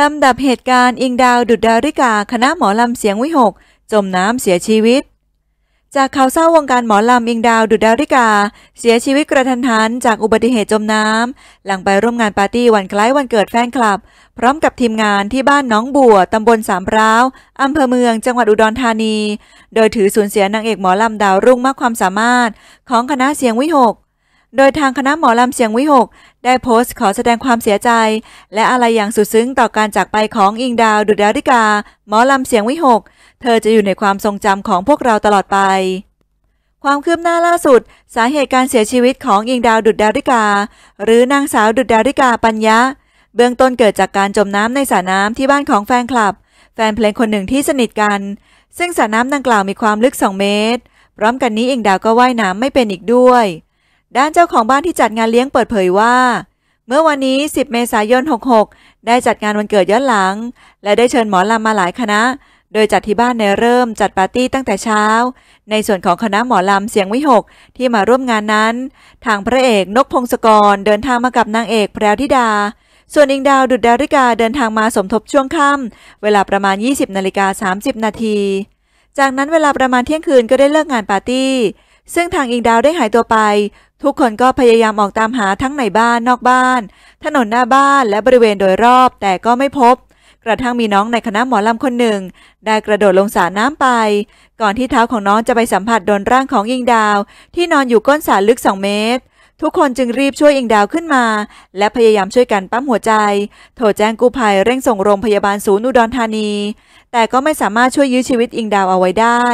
ลำดับเหตุการณ์อิงดาวดุดดาริกา คณะหมอลำเสียงวิหกจมน้ำเสียชีวิต จากข่าวเศร้าวงการหมอลำอิงดาวดุดดาริกา เสียชีวิตกระทันหัน จากอุบัติเหตุจมน้ำหลังไปร่วมงานปาร์ตี้วันคล้ายวันเกิดแฟนคลับ พร้อมกับทีมงานที่บ้านน้องบัวตำบลสามร้าวอำเภอเมือง จังหวัดอุดรธานี โดยถือสูญเสียนางเอกหมอลำดาวรุ่งมากความสามารถ ของคณะเสียงวิหกโดยทางคณะหมอลำเสียงวิหกได้โพสต์ขอแสดงความเสียใจ และอะไรอย่างสุดซึ้งต่อการจากไปของอิงดาวดุดาริกาหมอลำเสียงวิหกเธอจะอยู่ในความทรงจำของพวกเราตลอดไป ความคืบหน้าล่าสุด สาเหตุการเสียชีวิตของอิงดาวดุดดาริกา หรือนางสาวดุดดาริกาปัญญาเบื้องต้นเกิดจากการจมน้ำในสระน้ำที่บ้านของแฟนคลับ แฟนเพลงคนหนึ่งที่สนิทกัน ซึ่งสระน้ำดังกล่าวมีความลึก 2 เมตร พร้อมกันนี้อิงดาวก็ว่ายน้ำไม่เป็นอีกด้วยด้านเจ้าของบ้านที่จัดงานเลี้ยงเปิดเผยว่า เมื่อวันนี้ 10 เมษายน 66 ได้จัดงานวันเกิดย้อนหลัง และได้เชิญหมอลำมาหลายคณะ โดยจัดที่บ้านในเริ่มจัดปาร์ตี้ตั้งแต่เช้า ในส่วนของคณะหมอลำเสียงวิหกที่มาร่วมงานนั้น ทางพระเอกนกพงศกรเดินทางมากับนางเอกแพรวธิดา ส่วนอิงดาวดุดดาริกาเดินทางมาสมทบช่วงค่ำเวลาประมาณ 20 นาฬิกา 30 นาที จากนั้นเวลาประมาณเที่ยงคืนก็ได้เลิกงานปาร์ตี้ ซึ่งทางอิงดาวได้หายตัวไปทุกคนก็พยายามออกตามหาทั้งในบ้านนอกบ้าน ถนนหน้าบ้านและบริเวณโดยรอบแต่ก็ไม่พบ กระทั่งมีน้องในคณะหมอลำคนหนึ่งได้กระโดดลงสระน้ำไป ก่อนที่เท้าของน้องจะไปสัมผัสโดนร่างของอิงดาวที่นอนอยู่ก้นสระลึกสองเมตร ทุกคนจึงรีบช่วยอิงดาวขึ้นมาและพยายามช่วยกันปั๊มหัวใจโทรแจ้งกู้ภัยเร่งส่งโรงพยาบาลศูนย์อุดรธานี แต่ก็ไม่สามารถช่วยยื้อชีวิตอิงดาวเอาไว้ได้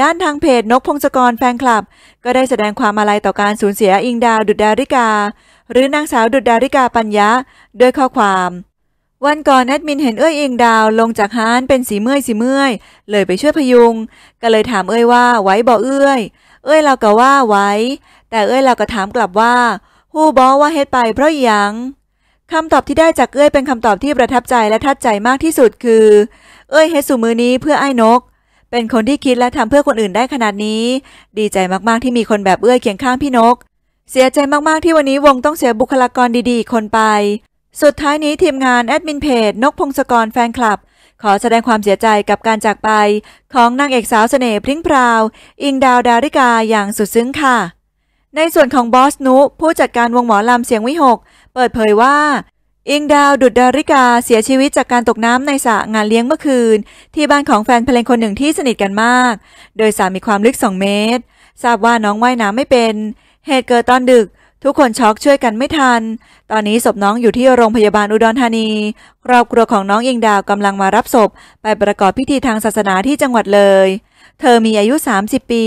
ด้านทางเพจนกพงศกรแฟนคลับก็ได้แสดงความอาลัยต่อการสูญเสียอิงดาวดุดดาริกา หรือนางสาวดุดดาริกาปัญญาด้วยข้อความ วันก่อนแอดมินเห็นเอ้ยอิงดาวลงจากฮานเป็นสีเมื่อยสีเมื่อยเลยไปช่วยพยุงก็เลยถามเอ้ยว่าไว้บ่เอ้ยเอ้ยเราก็ว่าไว้ แต่เอ้ยเราก็ถามกลับว่าฮู้บอว่าเฮ็ดไปเพราะหยังคำตอบที่ได้จากเอ้ยเป็นคำตอบที่ประทับใจและทัดใจมากที่สุดคือ เอ้ยเฮ็ดสู่มือนี้เพื่อไอ้นกเป็นคนที่คิดและทำเพื่อคนอื่นได้ขนาดนี้ ดีใจมาก ๆ ที่มีคนแบบเอื้อเคียงข้างพี่นก เสียใจมาก ๆ ที่วันนี้วงต้องเสียบุคลากรดี ๆ คนไป สุดท้ายนี้ทีมงานแอดมินเพจนกพงศกรแฟนคลับ ขอแสดงความเสียใจกับการจากไป ของนางเอกสาวเสน่ห์พริ้งพราว อิงดาวดาริกาอย่างสุดซึ้งค่ะ ในส่วนของบอสนุ ผู้จัดการวงหมอลำเสียงวิหกเปิดเผยว่าอิงดาวดุดดาริกาเสียชีวิตจากการตกน้ำในสระงานเลี้ยงเมื่อคืน ที่บ้านของแฟนเพลงคนหนึ่งที่สนิทกันมาก โดยสามีความลึก 2 เมตร ทราบว่าน้องว่ายน้ำไม่เป็น เหตุเกิดตอนดึก ทุกคนช็อกช่วยกันไม่ทัน ตอนนี้ศพน้องอยู่ที่โรงพยาบาลอุดรธานีครอบครัวของน้องอิงดาวกำลังมารับศพไปประกอบพิธีทางศาสนาที่จังหวัดเลย เธอมีอายุ 30 ปี